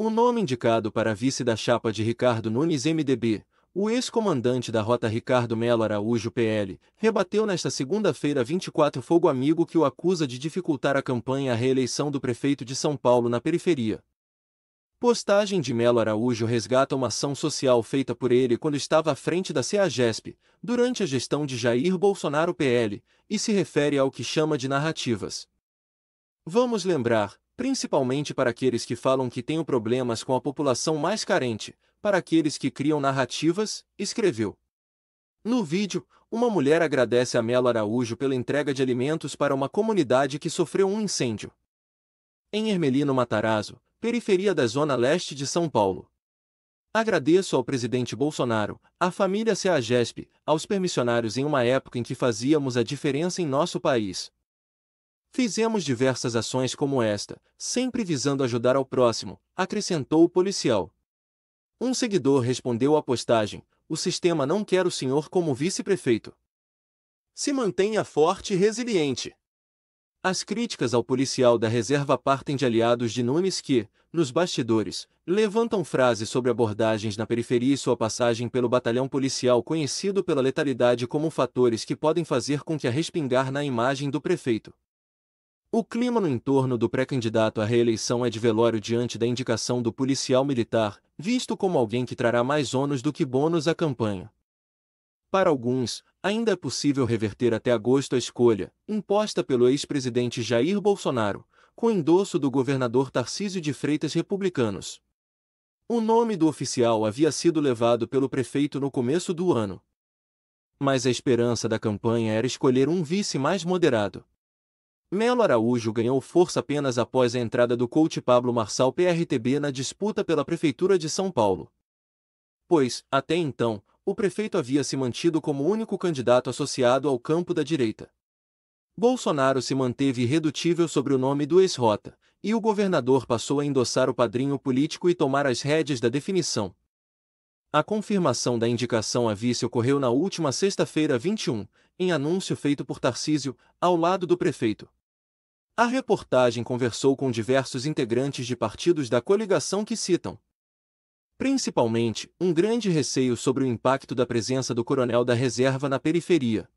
O nome indicado para vice da chapa de Ricardo Nunes MDB, o ex-comandante da rota Ricardo Melo Araújo PL, rebateu nesta segunda-feira 24 fogo amigo que o acusa de dificultar a campanha à reeleição do prefeito de São Paulo na periferia. Postagem de Melo Araújo resgata uma ação social feita por ele quando estava à frente da CEAGESP, durante a gestão de Jair Bolsonaro PL, e se refere ao que chama de narrativas. Vamos lembrar, principalmente para aqueles que falam que tenho problemas com a população mais carente, para aqueles que criam narrativas, escreveu. No vídeo, uma mulher agradece a Melo Araújo pela entrega de alimentos para uma comunidade que sofreu um incêndio. Em Ermelino Matarazzo, periferia da zona leste de São Paulo. Agradeço ao presidente Bolsonaro, à família CEAGESP, aos permissionários em uma época em que fazíamos a diferença em nosso país, Fizemos diversas ações como esta, sempre visando ajudar ao próximo, acrescentou o policial. Um seguidor respondeu à postagem: O sistema não quer o senhor como vice-prefeito. Se mantenha forte e resiliente. As críticas ao policial da reserva partem de aliados de Nunes que, nos bastidores, levantam frases sobre abordagens na periferia e sua passagem pelo batalhão policial conhecido pela letalidade como fatores que podem fazer com que a respingar na imagem do prefeito. O clima no entorno do pré-candidato à reeleição é de velório diante da indicação do policial militar, visto como alguém que trará mais ônus do que bônus à campanha. Para alguns, ainda é possível reverter até agosto a escolha, imposta pelo ex-presidente Jair Bolsonaro, com endosso do governador Tarcísio de Freitas Republicanos. O nome do oficial havia sido levado pelo prefeito no começo do ano. Mas a esperança da campanha era escolher um vice mais moderado. Melo Araújo ganhou força apenas após a entrada do coach Pablo Marçal PRTB na disputa pela Prefeitura de São Paulo. Pois, até então, o prefeito havia se mantido como único candidato associado ao campo da direita. Bolsonaro se manteve irredutível sobre o nome do ex-rota, e o governador passou a endossar o padrinho político e tomar as rédeas da definição. A confirmação da indicação a vice ocorreu na última sexta-feira 21, em anúncio feito por Tarcísio, ao lado do prefeito. A reportagem conversou com diversos integrantes de partidos da coligação que citam, principalmente, um grande receio sobre o impacto da presença do coronel da reserva na periferia.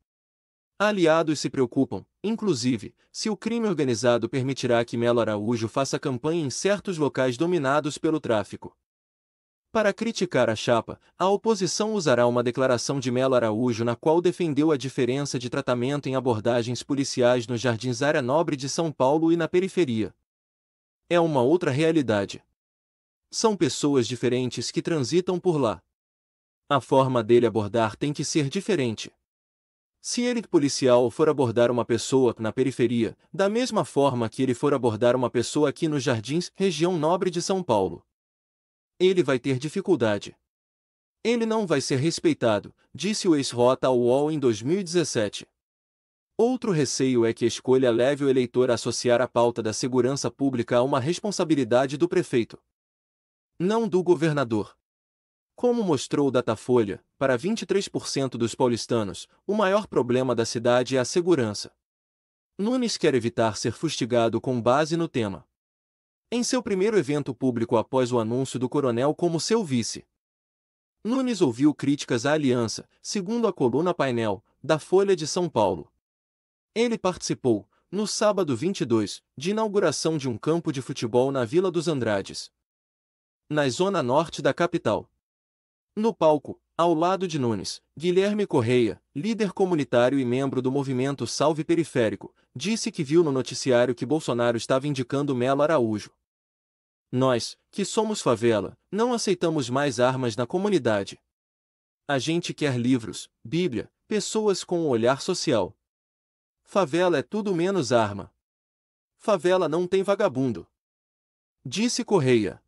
Aliados se preocupam, inclusive, se o crime organizado permitirá que Melo Araújo faça campanha em certos locais dominados pelo tráfico. Para criticar a chapa, a oposição usará uma declaração de Melo Araújo na qual defendeu a diferença de tratamento em abordagens policiais nos jardins área nobre de São Paulo e na periferia. É uma outra realidade. São pessoas diferentes que transitam por lá. A forma dele abordar tem que ser diferente. Se ele policial for abordar uma pessoa na periferia, da mesma forma que ele for abordar uma pessoa aqui nos jardins, região nobre de São Paulo, ele vai ter dificuldade. Ele não vai ser respeitado, disse o ex-rota ao UOL em 2017. Outro receio é que a escolha leve o eleitor a associar a pauta da segurança pública a uma responsabilidade do prefeito, não do governador. Como mostrou o Datafolha, para 23% dos paulistanos, o maior problema da cidade é a segurança. Nunes quer evitar ser fustigado com base no tema em seu primeiro evento público após o anúncio do coronel como seu vice. Nunes ouviu críticas à aliança, segundo a coluna Painel, da Folha de São Paulo. Ele participou, no sábado 22, de inauguração de um campo de futebol na Vila dos Andrades, na zona norte da capital. No palco, ao lado de Nunes, Guilherme Correia, líder comunitário e membro do movimento Salve Periférico, disse que viu no noticiário que Bolsonaro estava indicando Melo Araújo, nós, que somos favela, não aceitamos mais armas na comunidade. A gente quer livros, Bíblia, pessoas com um olhar social. Favela é tudo menos arma. Favela não tem vagabundo. Disse Correia.